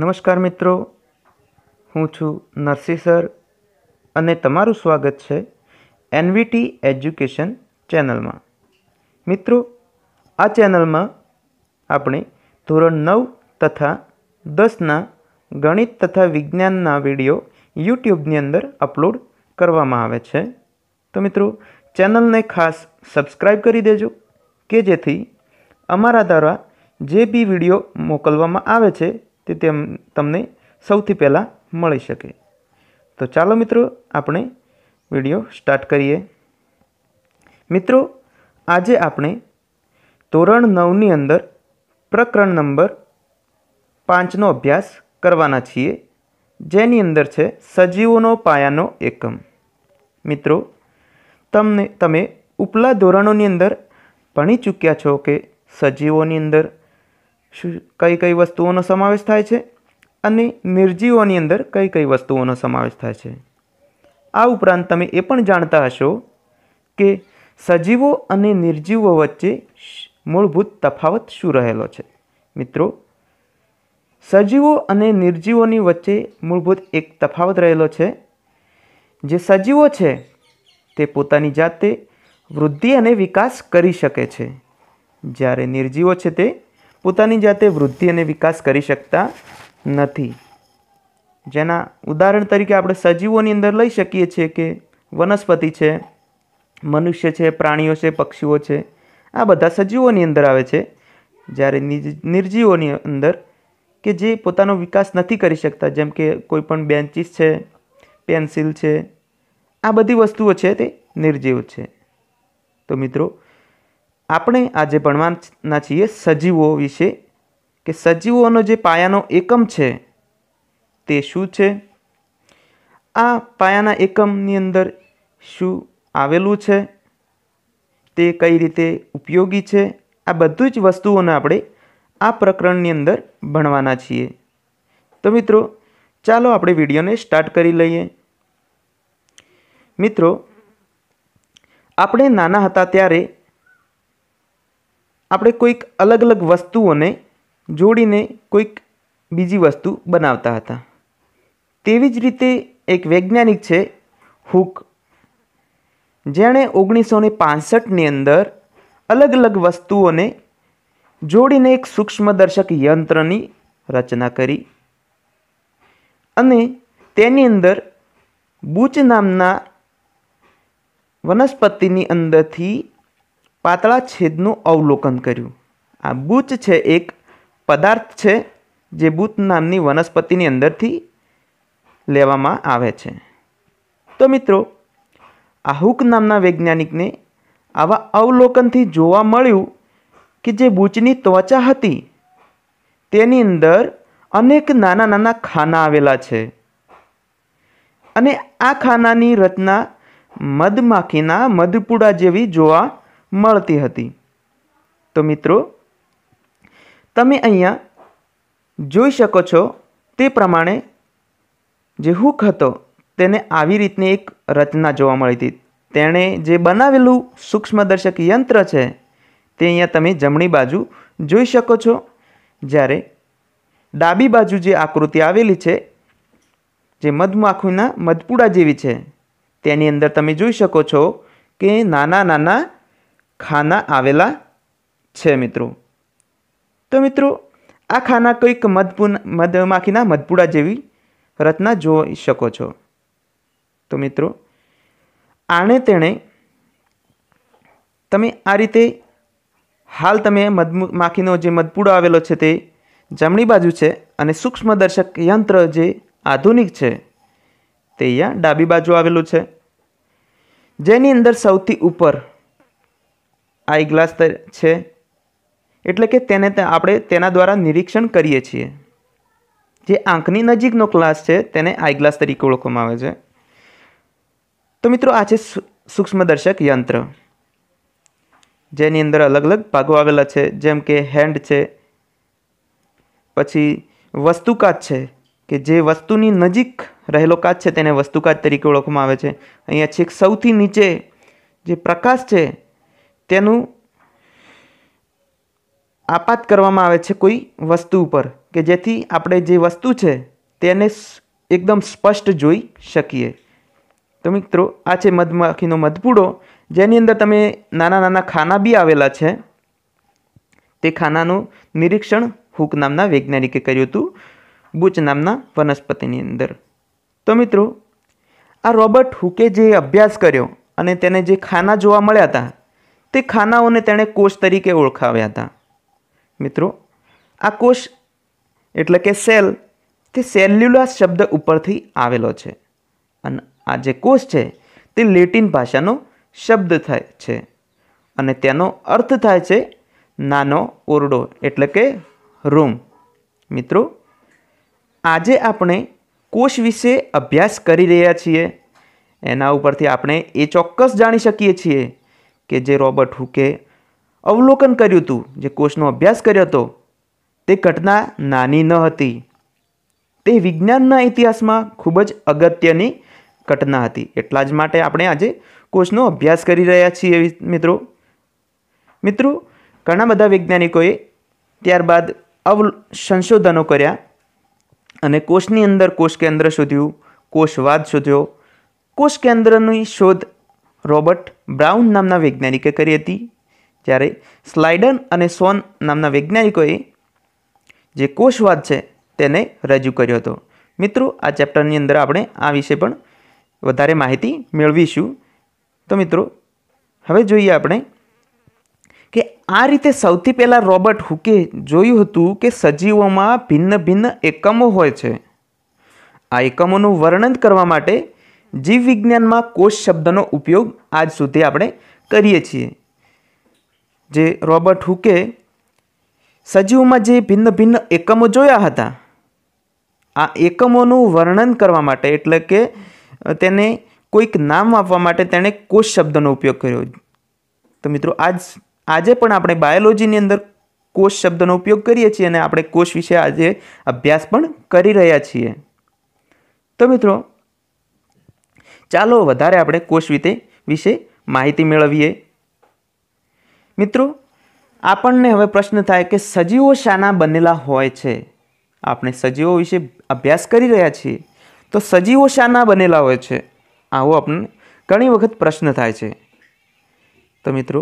નમસ્કાર મિત્રો હું છું નરસિંહ સર અને તમારું સ્વાગત છે એનવીટી એજ્યુકેશન ચેનલમાં મિત્રો આ ચેનલમાં આપણે ધોરણ નવ તથા દસના ગણિત તથા વિજ્ઞાનના વિડીયો યુટ્યુબની અંદર અપલોડ કરવામાં આવે છે તો મિત્રો ચેનલને ખાસ સબસ્ક્રાઈબ કરી દેજો કે જેથી અમારા દ્વારા જે બી વિડીયો મોકલવામાં આવે છે તે તેમ તમને સૌથી પહેલાં મળી શકે તો ચાલો મિત્રો આપણે વિડીયો સ્ટાર્ટ કરીએ મિત્રો આજે આપણે ધોરણ નવની અંદર પ્રકરણ નંબર પાંચનો અભ્યાસ કરવાના છીએ જેની અંદર છે સજીવોનો પાયાનો એકમ મિત્રો તમને તમે ઉપલા ધોરણોની અંદર ભણી ચૂક્યા છો કે સજીવોની અંદર કઈ કઈ વસ્તુઓનો સમાવેશ થાય છે અને નિર્જીવોની અંદર કઈ કઈ વસ્તુઓનો સમાવેશ થાય છે આ ઉપરાંત તમે એ પણ જાણતા હશો કે સજીવો અને નિર્જીવો વચ્ચે મૂળભૂત તફાવત શું રહેલો છે મિત્રો સજીવો અને નિર્જીવોની વચ્ચે મૂળભૂત એક તફાવત રહેલો છે જે સજીવો છે તે પોતાની જાતે વૃદ્ધિ અને વિકાસ કરી શકે છે જ્યારે નિર્જીવો છે તે પોતાની જાતે વૃદ્ધિ અને વિકાસ કરી શકતા નથી જેના ઉદાહરણ તરીકે આપણે સજીવોની અંદર લઈ શકીએ છીએ કે વનસ્પતિ છે મનુષ્ય છે પ્રાણીઓ છે પક્ષીઓ છે આ બધા સજીવોની અંદર આવે છે જ્યારે નિર્જીવોની અંદર કે જે પોતાનો વિકાસ નથી કરી શકતા જેમ કે કોઈ પણ બેન્ચીસ છે પેન્સિલ છે આ બધી વસ્તુઓ છે તે નિર્જીવ છે તો મિત્રો આપણે આજે ભણવાના છીએ સજીવો વિશે કે સજીવોનો જે પાયાનો એકમ છે તે શું છે આ પાયાના એકમની અંદર શું આવેલું છે તે કઈ રીતે ઉપયોગી છે આ બધું જ વસ્તુઓને આપણે આ પ્રકરણની અંદર ભણવાના છીએ તો મિત્રો ચાલો આપણે વિડીયોને સ્ટાર્ટ કરી લઈએ મિત્રો આપણે નાના હતા ત્યારે આપણે કોઈક અલગ અલગ વસ્તુઓને જોડીને કોઈક બીજી વસ્તુ બનાવતા હતા તેવી જ રીતે એક વૈજ્ઞાનિક છે હુક જેણે ઓગણીસો ને પાસઠની અંદર અલગ અલગ વસ્તુઓને જોડીને એક સૂક્ષ્મદર્શક યંત્રની રચના કરી અને તેની અંદર બૂચ નામના વનસ્પતિની અંદરથી પાતળા છેદનું અવલોકન કર્યું આ બૂચ છે એક પદાર્થ છે જે બૂચ નામની વનસ્પતિની અંદરથી લેવામાં આવે છે તો મિત્રો આહુક નામના વૈજ્ઞાનિકને આવા અવલોકનથી જોવા મળ્યું કે જે બૂચની ત્વચા હતી તેની અંદર અનેક નાના નાના ખાના આવેલા છે અને આ ખાનાની રચના મધમાખીના મધપુડા જેવી જોવા મળતી હતી તો મિત્રો તમે અહીંયા જોઈ શકો છો તે પ્રમાણે જે હુક હતો તેને આવી રીતની એક રચના જોવા મળી હતી તેણે જે બનાવેલું સૂક્ષ્મદર્શક યંત્ર છે તે અહીંયા તમે જમણી બાજુ જોઈ શકો છો જ્યારે ડાબી બાજુ જે આકૃતિ આવેલી છે જે મધમાખીના મધપુડા જેવી છે તેની અંદર તમે જોઈ શકો છો કે નાના નાના ખાના આવેલા છે મિત્રો તો મિત્રો આ ખાના કંઈક મધપુન મધમાખીના મધપુડા જેવી રચના જોઈ શકો છો તો મિત્રો આણે તેણે તમે આ રીતે હાલ તમે મધમાખીનો જે મધપુડો આવેલો છે તે જમણી બાજુ છે અને સૂક્ષ્મદર્શક યંત્ર જે આધુનિક છે તે અહીંયા ડાબી બાજુ આવેલું છે જેની અંદર સૌથી ઉપર આઈ ગ્લાસ છે એટલે કે તેને આપણે તેના દ્વારા નિરીક્ષણ કરીએ છીએ જે આંખની નજીકનો ગ્લાસ છે તેને આઈ ગ્લાસ તરીકે ઓળખવામાં આવે છે તો મિત્રો આ છે સૂક્ષ્મદર્શક યંત્ર જેની અંદર અલગ અલગ ભાગો આવેલા છે જેમ કે હેન્ડ છે પછી વસ્તુકાચ છે કે જે વસ્તુની નજીક રહેલો કાચ છે તેને વસ્તુકાચ તરીકે ઓળખવામાં આવે છે અહીંયા છેક સૌથી નીચે જે પ્રકાશ છે તેનું આપાત કરવામાં આવે છે કોઈ વસ્તુ ઉપર કે જેથી આપણે જે વસ્તુ છે તેને એકદમ સ્પષ્ટ જોઈ શકીએ તો મિત્રો આ છે મધમાખીનો મધપૂડો જેની અંદર તમે નાના નાના ખાના બી આવેલા છે તે ખાનાનું નિરીક્ષણ હુક નામના વૈજ્ઞાનિકે કર્યું હતું બુચ નામના વનસ્પતિની અંદર તો મિત્રો આ રોબર્ટ હુકે જે અભ્યાસ કર્યો અને તેને જે ખાના જોવા મળ્યા હતા તે ખાનાઓને તેણે કોષ તરીકે ઓળખાવ્યા હતા મિત્રો આ કોષ એટલે કે સેલ તે સેલ્યુલા શબ્દ ઉપરથી આવેલો છે અને આ જે કોષ છે તે લેટિન ભાષાનો શબ્દ થાય છે અને તેનો અર્થ થાય છે નાનો ઓરડો એટલે કે રૂમ મિત્રો આજે આપણે કોષ વિશે અભ્યાસ કરી રહ્યા છીએ એના ઉપરથી આપણે એ ચોક્કસ જાણી શકીએ છીએ કે જે રોબર્ટ હુકે અવલોકન કર્યું હતું જે કોષનો અભ્યાસ કર્યો હતો તે ઘટના નાની ન હતી તે વિજ્ઞાનના ઇતિહાસમાં ખૂબ જ અગત્યની ઘટના હતી એટલા જ માટે આપણે આજે કોષનો અભ્યાસ કરી રહ્યા છીએ મિત્રો મિત્રો ઘણા બધા વૈજ્ઞાનિકોએ ત્યારબાદ અવ સંશોધનો કર્યા અને કોષની અંદર કોષ કેન્દ્ર શોધ્યું કોષવાદ શોધ્યો કોષ કેન્દ્રની શોધ રોબર્ટ બ્રાઉન નામના વૈજ્ઞાનિકે કરી હતી જ્યારે સ્લાઇડન અને સોન નામના વૈજ્ઞાનિકોએ જે કોષવાદ છે તેને રજૂ કર્યો હતો મિત્રો આ ચેપ્ટરની અંદર આપણે આ વિશે પણ વધારે માહિતી મેળવીશું તો મિત્રો હવે જોઈએ આપણે કે આ રીતે સૌથી પહેલાં રોબર્ટ હુકે જોયું હતું કે સજીવોમાં ભિન્ન ભિન્ન એકમો હોય છે આ એકમોનું વર્ણન કરવા માટે જીવવિજ્ઞાનમાં કોષ શબ્દનો ઉપયોગ આજ સુધી આપણે કરીએ છીએ જે રોબર્ટ હુકે સજીવમાં જે ભિન્ન ભિન્ન એકમો જોયા હતા આ એકમોનું વર્ણન કરવા માટે એટલે કે તેને કોઈક નામ આપવા માટે તેણે કોષ શબ્દનો ઉપયોગ કર્યો તો મિત્રો આજ આજે પણ આપણે બાયોલોજીની અંદર કોષ શબ્દનો ઉપયોગ કરીએ છીએ અને આપણે કોષ વિશે આજે અભ્યાસ પણ કરી રહ્યા છીએ તો મિત્રો ચાલો વધારે આપણે કોષ વિતે વિશે માહિતી મેળવીએ મિત્રો આપણને હવે પ્રશ્ન થાય કે સજીવો શાના બનેલા હોય છે આપણે સજીવો વિશે અભ્યાસ કરી રહ્યા છીએ તો સજીવો શાના બનેલા હોય છે આવો આપણને ઘણી વખત પ્રશ્ન થાય છે તો મિત્રો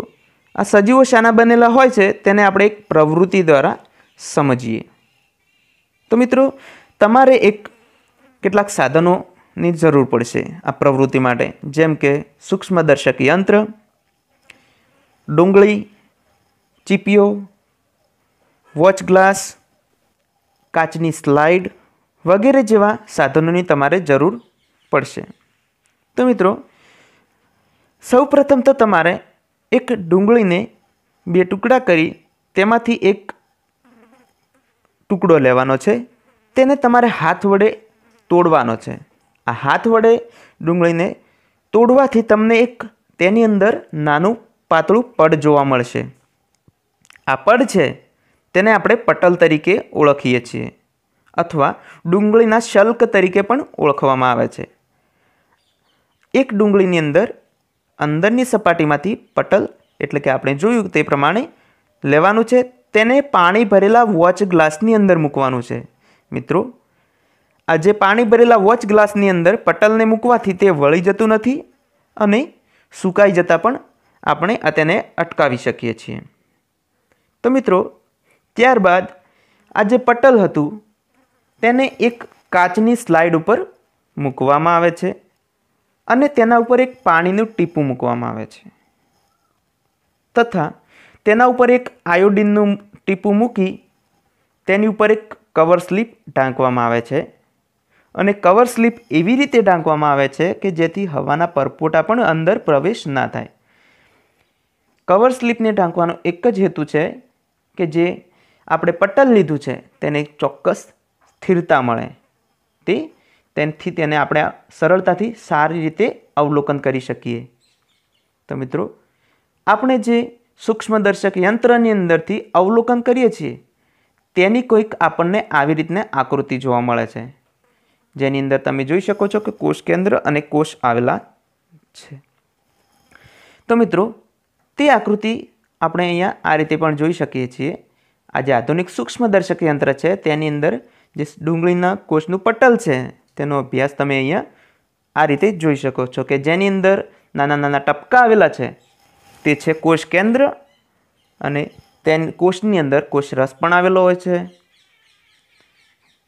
આ સજીવો શાના બનેલા હોય છે તેને આપણે એક પ્રવૃત્તિ દ્વારા સમજીએ તો મિત્રો તમારે એક કેટલાક સાધનો ની જરૂર પડશે આ પ્રવૃત્તિ માટે જેમ કે સૂક્ષ્મદર્શક યંત્ર ડુંગળી ચીપીઓ વોચ ગ્લાસ કાચની સ્લાઇડ વગેરે જેવા સાધનોની તમારે જરૂર પડશે તો મિત્રો સૌ પ્રથમ તો તમારે એક ડુંગળીને બે ટુકડા કરી તેમાંથી એક ટુકડો લેવાનો છે તેને તમારે હાથ વડે તોડવાનો છે આ હાથ વડે ડુંગળીને તોડવાથી તમને એક તેની અંદર નાનું પાતળું પડ જોવા મળશે આ પડ છે તેને આપણે પટલ તરીકે ઓળખીએ છીએ અથવા ડુંગળીના શલ્ક તરીકે પણ ઓળખવામાં આવે છે એક ડુંગળીની અંદર અંદરની સપાટીમાંથી પટલ એટલે કે આપણે જોયું તે પ્રમાણે લેવાનું છે તેને પાણી ભરેલા વોચ ગ્લાસની અંદર મૂકવાનું છે મિત્રો આ જે પાણી ભરેલા વોચ ગ્લાસની અંદર પટલને મૂકવાથી તે વળી જતું નથી અને સુકાઈ જતાં પણ આપણે તેને અટકાવી શકીએ છીએ તો મિત્રો ત્યારબાદ આ જે પટલ હતું તેને એક કાચની સ્લાઇડ ઉપર મૂકવામાં આવે છે અને તેના ઉપર એક પાણીનું ટીપું મૂકવામાં આવે છે તથા તેના ઉપર એક આયોડિનનું ટીપું મૂકી તેની ઉપર એક કવર સ્લીપ ઢાંકવામાં આવે છે અને કવર સ્લીપ એવી રીતે ડાંકવામાં આવે છે કે જેથી હવાના પરપોટા પણ અંદર પ્રવેશ ના થાય કવર સ્લીપને ઢાંકવાનો એક જ હેતુ છે કે જે આપણે પટલ લીધું છે તેને ચોક્કસ સ્થિરતા મળે તે તેથી તેને આપણે સરળતાથી સારી રીતે અવલોકન કરી શકીએ તો મિત્રો આપણે જે સૂક્ષ્મદર્શક યંત્રની અંદરથી અવલોકન કરીએ છીએ તેની કોઈક આપણને આવી રીતને આકૃતિ જોવા મળે છે જેની અંદર તમે જોઈ શકો છો કે કોષ કેન્દ્ર અને કોષ આવેલા છે તો મિત્રો તે આકૃતિ આપણે અહીંયા આ રીતે પણ જોઈ શકીએ છીએ આ જે આધુનિક સૂક્ષ્મદર્શક યંત્ર છે તેની અંદર જે ડુંગળીના કોષનું પટલ છે તેનો અભ્યાસ તમે અહીંયા આ રીતે જોઈ શકો છો કે જેની અંદર નાના નાના ટપકા આવેલા છે તે છે કોષ કેન્દ્ર અને તેન કોષની અંદર કોષ રસ પણ આવેલો હોય છે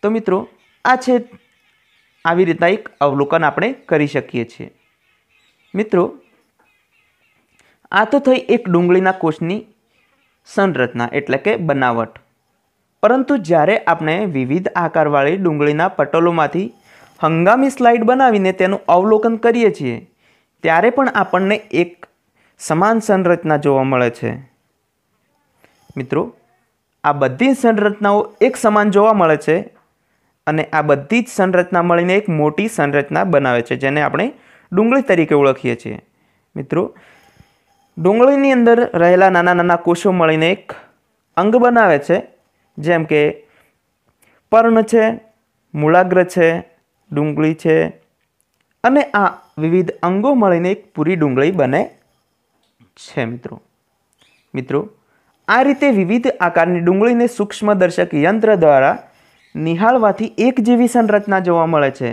તો મિત્રો આ છે આવી રીતના એક અવલોકન આપણે કરી શકીએ છીએ મિત્રો આ તો થઈ એક ડુંગળીના કોષની સંરચના એટલે કે બનાવટ પરંતુ જ્યારે આપણે વિવિધ આકારવાળી ડુંગળીના પટલોમાંથી હંગામી સ્લાઇડ બનાવીને તેનું અવલોકન કરીએ છીએ ત્યારે પણ આપણને એક સમાન સંરચના જોવા મળે છે મિત્રો આ બધી સંરચનાઓ એક સમાન જોવા મળે છે અને આ બધી જ સંરચના મળીને એક મોટી સંરચના બનાવે છે જેને આપણે ડુંગળી તરીકે ઓળખીએ છીએ મિત્રો ડુંગળીની અંદર રહેલા નાના નાના કોષો મળીને એક અંગ બનાવે છે જેમ કે પર્ણ છે મૂળાગ્ર છે ડુંગળી છે અને આ વિવિધ અંગો મળીને એક પૂરી ડુંગળી બને છે મિત્રો મિત્રો આ રીતે વિવિધ આકારની ડુંગળીને સૂક્ષ્મદર્શક યંત્ર દ્વારા નિહાળવાથી એક જેવી સંરચના જોવા મળે છે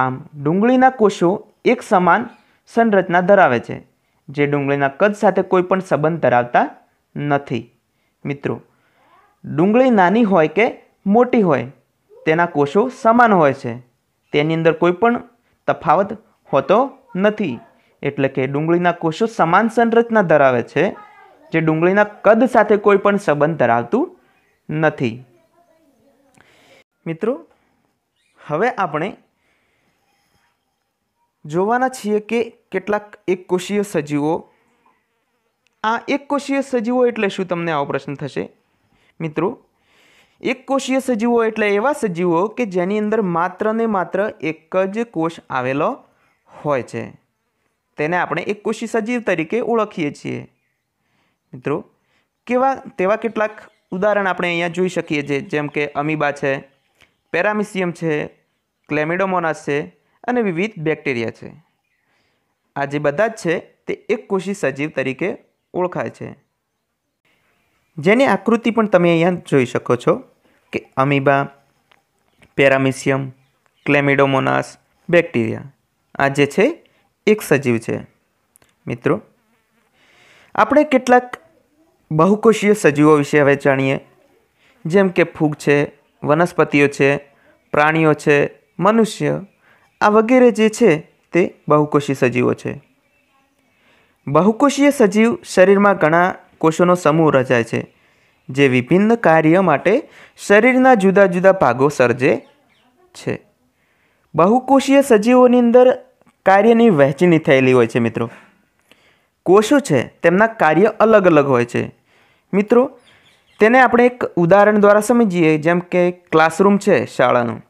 આમ ડુંગળીના કોષો એક સમાન સંરચના ધરાવે છે જે ડુંગળીના કદ સાથે કોઈ પણ સંબંધ ધરાવતા નથી મિત્રો ડુંગળી નાની હોય કે મોટી હોય તેના કોષો સમાન હોય છે તેની અંદર કોઈ પણ તફાવત હોતો નથી એટલે કે ડુંગળીના કોષો સમાન સંરચના ધરાવે છે જે ડુંગળીના કદ સાથે કોઈ પણ સંબંધ ધરાવતું નથી મિત્રો હવે આપણે જોવાના છીએ કે કેટલાક એકકોષીય સજીવો આ એકકોષીય સજીવો એટલે શું તમને આવો પ્રશ્ન થશે મિત્રો એકકોષીય સજીવો એટલે એવા સજીવો કે જેની અંદર માત્ર ને માત્ર એક જ કોષ આવેલો હોય છે તેને આપણે એકકોષી સજીવ તરીકે ઓળખીએ છીએ મિત્રો કેવા તેવા કેટલાક ઉદાહરણ આપણે અહીંયા જોઈ શકીએ છીએ જેમ કે અમીબા છે પેરામિશિયમ છે ક્લેમિડોમોનાસ છે અને વિવિધ બેક્ટેરિયા છે આ જે બધા જ છે તે એક એકકોષી સજીવ તરીકે ઓળખાય છે જેની આકૃતિ પણ તમે અહીંયા જોઈ શકો છો કે અમીબા પેરામિશિયમ ક્લેમિડોમોનાસ બેક્ટેરિયા આ જે છે એક સજીવ છે મિત્રો આપણે કેટલાક બહુકોષીય સજીવો વિશે હવે જાણીએ જેમ કે ફૂગ છે વનસ્પતિઓ છે પ્રાણીઓ છે મનુષ્ય આ વગેરે જે છે તે બહુકોષી સજીવો છે બહુકોષીય સજીવ શરીરમાં ઘણા કોષોનો સમૂહ રચાય છે જે વિભિન્ન કાર્ય માટે શરીરના જુદા જુદા ભાગો સર્જે છે બહુકોષીય સજીવોની અંદર કાર્યની વહેંચણી થયેલી હોય છે મિત્રો કોષો છે તેમના કાર્ય અલગ અલગ હોય છે મિત્રો તેને આપણે એક ઉદાહરણ દ્વારા સમજીએ જેમ કે ક્લાસરૂમ છે શાળાનું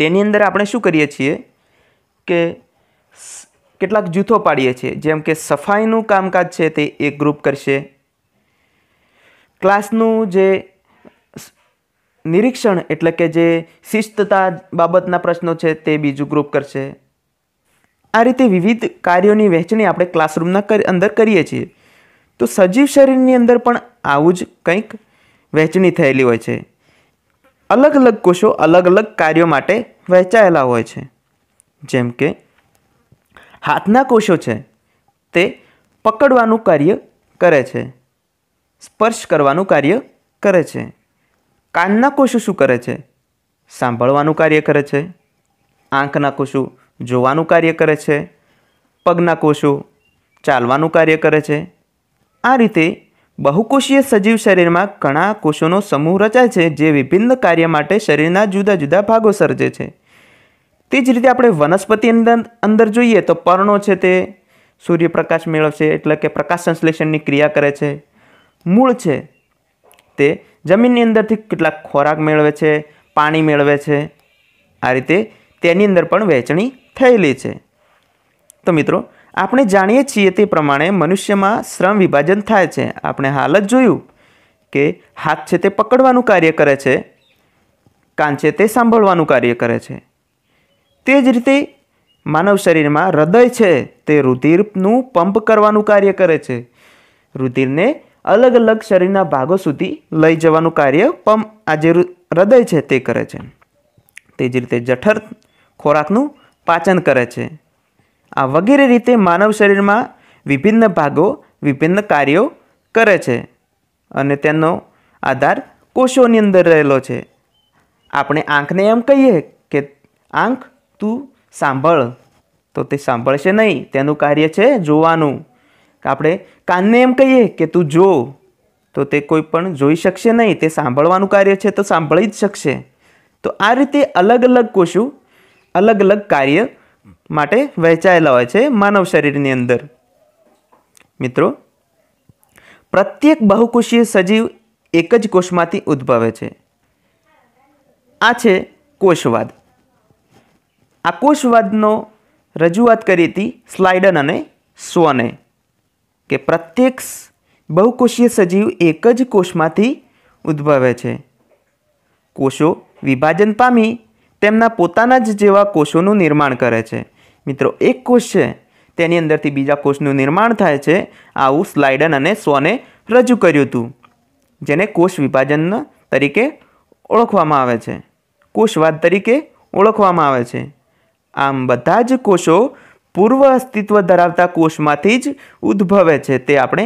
તેની અંદર આપણે શું કરીએ છીએ કે કેટલાક જૂથો પાડીએ છીએ જેમ કે સફાઈનું કામકાજ છે તે એક ગ્રુપ કરશે ક્લાસનું જે નિરીક્ષણ એટલે કે જે શિસ્તતા બાબતના પ્રશ્નો છે તે બીજું ગ્રુપ કરશે આ રીતે વિવિધ કાર્યોની વહેંચણી આપણે ક્લાસરૂમના અંદર કરીએ છીએ તો સજીવ શરીરની અંદર પણ આવું જ કંઈક વહેંચણી થયેલી હોય છે અલગ અલગ કોષો અલગ અલગ કાર્યો માટે વહેંચાયેલા હોય છે જેમ કે હાથના કોષો છે તે પકડવાનું કાર્ય કરે છે સ્પર્શ કરવાનું કાર્ય કરે છે કાનના કોષો શું કરે છે સાંભળવાનું કાર્ય કરે છે આંખના કોષો જોવાનું કાર્ય કરે છે પગના કોષો ચાલવાનું કાર્ય કરે છે આ રીતે બહુકોષીય સજીવ શરીરમાં ઘણા કોષોનો સમૂહ રચાય છે જે વિભિન્ન કાર્ય માટે શરીરના જુદા જુદા ભાગો સર્જે છે તે જ રીતે આપણે વનસ્પતિ અંદર અંદર જોઈએ તો પર્ણો છે તે સૂર્યપ્રકાશ મેળવશે એટલે કે પ્રકાશ સંશ્લેષણની ક્રિયા કરે છે મૂળ છે તે જમીનની અંદરથી કેટલાક ખોરાક મેળવે છે પાણી મેળવે છે આ રીતે તેની અંદર પણ વહેંચણી થયેલી છે તો મિત્રો આપણે જાણીએ છીએ તે પ્રમાણે મનુષ્યમાં શ્રમ વિભાજન થાય છે આપણે હાલ જ જોયું કે હાથ છે તે પકડવાનું કાર્ય કરે છે કાન છે તે સાંભળવાનું કાર્ય કરે છે તે જ રીતે માનવ શરીરમાં હૃદય છે તે રુધિરનું પંપ કરવાનું કાર્ય કરે છે રુધિરને અલગ અલગ શરીરના ભાગો સુધી લઈ જવાનું કાર્ય પંપ આ જે હૃદય છે તે કરે છે તે જ રીતે જઠર ખોરાકનું પાચન કરે છે આ વગેરે રીતે માનવ શરીરમાં વિભિન્ન ભાગો વિભિન્ન કાર્યો કરે છે અને તેનો આધાર કોષોની અંદર રહેલો છે આપણે આંખને એમ કહીએ કે આંખ તું સાંભળ તો તે સાંભળશે નહીં તેનું કાર્ય છે જોવાનું આપણે કાનને એમ કહીએ કે તું જો તો તે કોઈ પણ જોઈ શકશે નહીં તે સાંભળવાનું કાર્ય છે તો સાંભળી જ શકશે તો આ રીતે અલગ અલગ કોષો અલગ અલગ કાર્ય માટે વહેંચાયેલા હોય છે માનવ શરીરની અંદર મિત્રો પ્રત્યેક બહુકોષીય સજીવ એક જ કોષમાંથી ઉદ્ભવે છે આ છે કોષવાદ આ કોષવાદનો રજૂઆત કરી હતી સ્લાઇડન અને સ્વને કે પ્રત્યેક બહુકોષીય સજીવ એક જ કોષમાંથી ઉદ્ભવે છે કોષો વિભાજન પામી તેમના પોતાના જ જેવા કોષોનું નિર્માણ કરે છે મિત્રો એક કોષ છે તેની અંદરથી બીજા કોષનું નિર્માણ થાય છે આવું સ્લાઇડન અને સોને રજૂ કર્યું હતું જેને કોષ વિભાજન તરીકે ઓળખવામાં આવે છે કોષવાદ તરીકે ઓળખવામાં આવે છે આમ બધા જ કોષો પૂર્વ અસ્તિત્વ ધરાવતા કોષમાંથી જ ઉદ્ભવે છે તે આપણે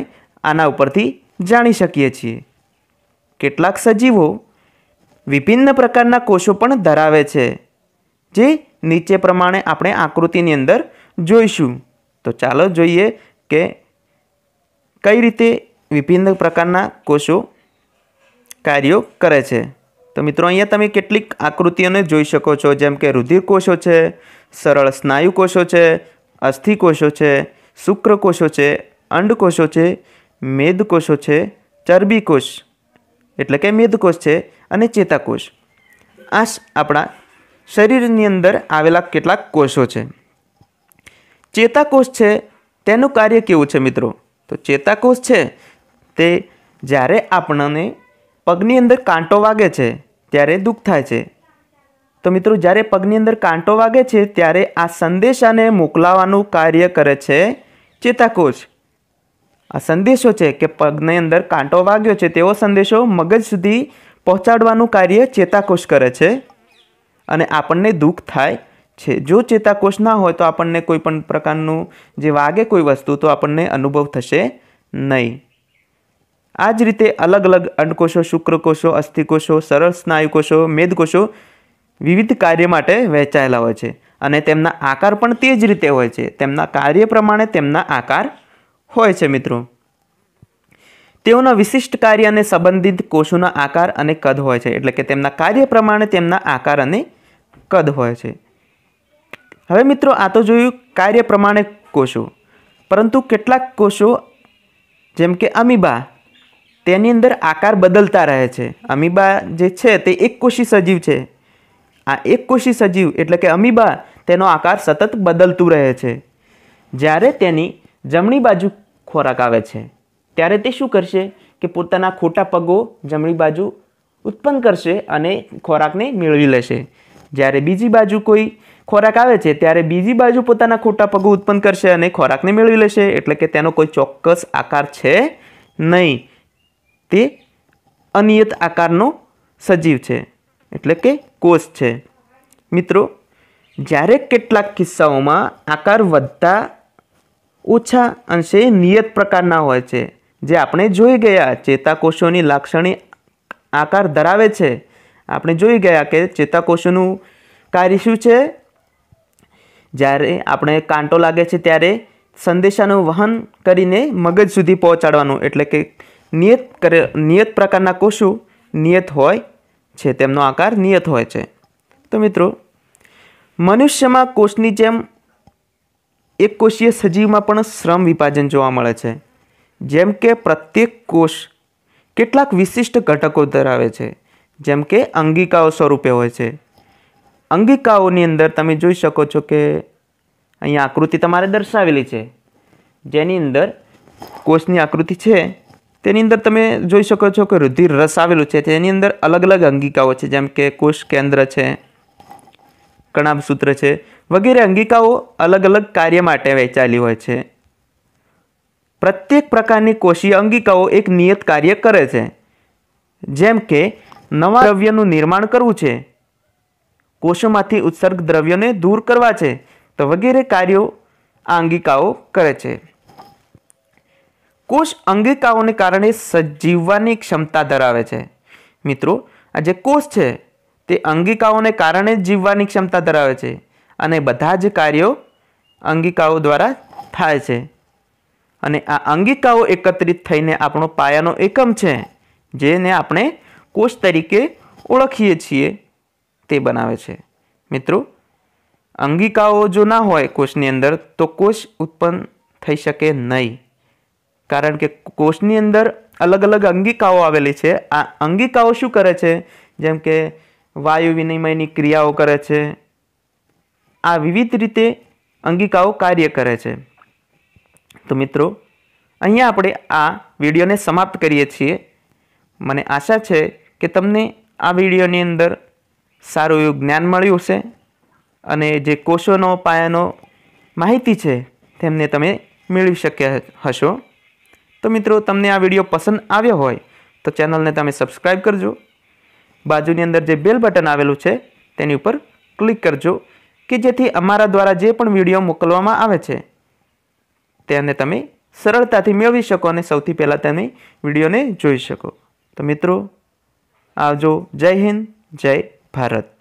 આના ઉપરથી જાણી શકીએ છીએ કેટલાક સજીવો વિભિન્ન પ્રકારના કોષો પણ ધરાવે છે જે નીચે પ્રમાણે આપણે આકૃતિની અંદર જોઈશું તો ચાલો જોઈએ કે કઈ રીતે વિભિન્ન પ્રકારના કોષો કાર્યો કરે છે તો મિત્રો અહીંયા તમે કેટલીક આકૃતિઓને જોઈ શકો છો જેમ કે રુધિર કોષો છે સરળ સ્નાયુ કોષો છે અસ્થિકોષો છે શુક્ર કોષો છે અંડ કોષો છે મેદકોષો છે ચરબી કોષ એટલે કે મેદકોષ છે અને ચેતાકોષ આ આપણા શરીરની અંદર આવેલા કેટલાક કોષો છે ચેતાકોષ છે તેનું કાર્ય કેવું છે મિત્રો તો ચેતાકોષ છે તે જ્યારે આપણને પગની અંદર કાંટો વાગે છે ત્યારે દુઃખ થાય છે તો મિત્રો જ્યારે પગની અંદર કાંટો વાગે છે ત્યારે આ સંદેશાને મોકલાવાનું કાર્ય કરે છે ચેતાકોષ આ સંદેશો છે કે પગની અંદર કાંટો વાગ્યો છે તેવો સંદેશો મગજ સુધી પહોંચાડવાનું કાર્ય ચેતાકોષ કરે છે અને આપણને દુઃખ થાય છે જો ચેતાકોષ ના હોય તો આપણને કોઈ પણ પ્રકારનું જે વાગે કોઈ વસ્તુ તો આપણને અનુભવ થશે નહીં આ જ રીતે અલગ અલગ અંડકોષો શુક્રકોષો અસ્થિકોષો સરળ સ્નાયુકોષો મેદકોષો વિવિધ કાર્ય માટે વહેંચાયેલા હોય છે અને તેમના આકાર પણ તે જ રીતે હોય છે તેમના કાર્ય પ્રમાણે તેમના આકાર હોય છે મિત્રો તેઓના વિશિષ્ટ કાર્ય અને સંબંધિત કોષોના આકાર અને કદ હોય છે એટલે કે તેમના કાર્ય પ્રમાણે તેમના આકાર અને કદ હોય છે હવે મિત્રો આ તો જોયું કાર્ય પ્રમાણે કોષો પરંતુ કેટલાક કોષો જેમ કે અમીબા તેની અંદર આકાર બદલતા રહે છે અમીબા જે છે તે એક કોષી સજીવ છે આ એક કોષી સજીવ એટલે કે અમીબા તેનો આકાર સતત બદલતું રહે છે જ્યારે તેની જમણી બાજુ ખોરાક આવે છે ત્યારે તે શું કરશે કે પોતાના ખોટા પગો જમણી બાજુ ઉત્પન્ન કરશે અને ખોરાકને મેળવી લેશે જ્યારે બીજી બાજુ કોઈ ખોરાક આવે છે ત્યારે બીજી બાજુ પોતાના ખોટા પગો ઉત્પન્ન કરશે અને ખોરાકને મેળવી લેશે એટલે કે તેનો કોઈ ચોક્કસ આકાર છે નહીં તે અનિયત આકારનો સજીવ છે એટલે કે કોષ છે મિત્રો જ્યારે કેટલાક કિસ્સાઓમાં આકાર વધતા ઓછા અંશે નિયત પ્રકારના હોય છે જે આપણે જોઈ ગયા ચેતાકોષોની લાક્ષણિક આકાર ધરાવે છે આપણે જોઈ ગયા કે ચેતાકોષોનું કાર્ય શું છે જ્યારે આપણે કાંટો લાગે છે ત્યારે સંદેશાનું વહન કરીને મગજ સુધી પહોંચાડવાનું એટલે કે નિયત કરે નિયત પ્રકારના કોષો નિયત હોય છે તેમનો આકાર નિયત હોય છે તો મિત્રો મનુષ્યમાં કોષની જેમ એક કોષીય સજીવમાં પણ શ્રમ વિભાજન જોવા મળે છે જેમ કે પ્રત્યેક કોષ કેટલાક વિશિષ્ટ ઘટકો ધરાવે છે જેમ કે અંગિકાઓ સ્વરૂપે હોય છે અંગિકાઓની અંદર તમે જોઈ શકો છો કે અહીં આકૃતિ તમારે દર્શાવેલી છે જેની અંદર કોષની આકૃતિ છે તેની અંદર તમે જોઈ શકો છો કે રુધિર રસ આવેલું છે તેની અંદર અલગ અલગ અંગિકાઓ છે જેમ કે કોષ કેન્દ્ર છે સૂત્ર છે વગેરે અંગિકાઓ અલગ અલગ કાર્ય માટે વહેંચાયેલી હોય છે પ્રત્યેક પ્રકારની કોષીય અંગિકાઓ એક નિયત કાર્ય કરે છે જેમ કે નવા દ્રવ્યનું નિર્માણ કરવું છે કોષોમાંથી ઉત્સર્ગ દ્રવ્યોને દૂર કરવા છે તો વગેરે કાર્યો આ અંગિકાઓ કરે છે કોષ અંગિકાઓને કારણે સજીવવાની ક્ષમતા ધરાવે છે મિત્રો આ જે કોષ છે તે અંગિકાઓને કારણે જ જીવવાની ક્ષમતા ધરાવે છે અને બધા જ કાર્યો અંગિકાઓ દ્વારા થાય છે અને આ અંગિકાઓ એકત્રિત થઈને આપણો પાયાનો એકમ છે જેને આપણે કોષ તરીકે ઓળખીએ છીએ તે બનાવે છે મિત્રો અંગિકાઓ જો ના હોય કોષની અંદર તો કોષ ઉત્પન્ન થઈ શકે નહીં કારણ કે કોષની અંદર અલગ અલગ અંગિકાઓ આવેલી છે આ અંગિકાઓ શું કરે છે જેમ કે વાયુ વિનિમયની ક્રિયાઓ કરે છે આ વિવિધ રીતે અંગિકાઓ કાર્ય કરે છે તો મિત્રો અહીંયા આપણે આ વિડીયોને સમાપ્ત કરીએ છીએ મને આશા છે કે તમને આ વિડીયોની અંદર સારું એવું જ્ઞાન મળ્યું છે અને જે કોષોનો પાયાનો માહિતી છે તેમને તમે મેળવી શક્યા હશો તો મિત્રો તમને આ વિડીયો પસંદ આવ્યો હોય તો ચેનલને તમે સબસ્ક્રાઈબ કરજો બાજુની અંદર જે બેલ બટન આવેલું છે તેની ઉપર ક્લિક કરજો કે જેથી અમારા દ્વારા જે પણ વિડીયો મોકલવામાં આવે છે તેને તમે સરળતાથી મેળવી શકો અને સૌથી પહેલાં તેની વિડીયોને જોઈ શકો તો મિત્રો આવજો જય હિન્દ જય ભારત